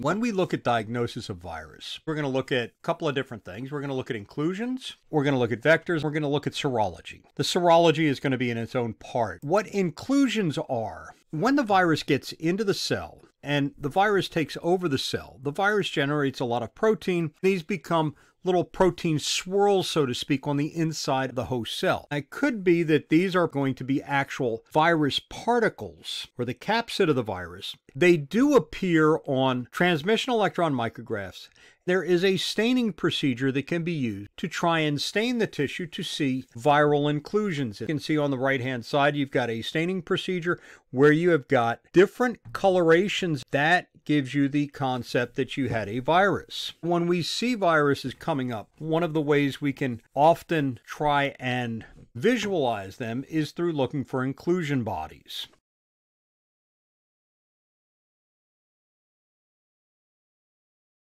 When we look at diagnosis of virus, we're going to look at a couple of different things. We're going to look at inclusions, we're going to look at vectors, we're going to look at serology. The serology is going to be in its own part. What inclusions are, when the virus gets into the cell and the virus takes over the cell, the virus generates a lot of protein. These become little protein swirls, so to speak, on the inside of the host cell. It could be that these are going to be actual virus particles or the capsid of the virus. They do appear on transmission electron micrographs. There is a staining procedure that can be used to try and stain the tissue to see viral inclusions. You can see on the right hand side, you've got a staining procedure where you have got different colorations that gives you the concept that you had a virus. When we see viruses coming up, one of the ways we can often try and visualize them is through looking for inclusion bodies.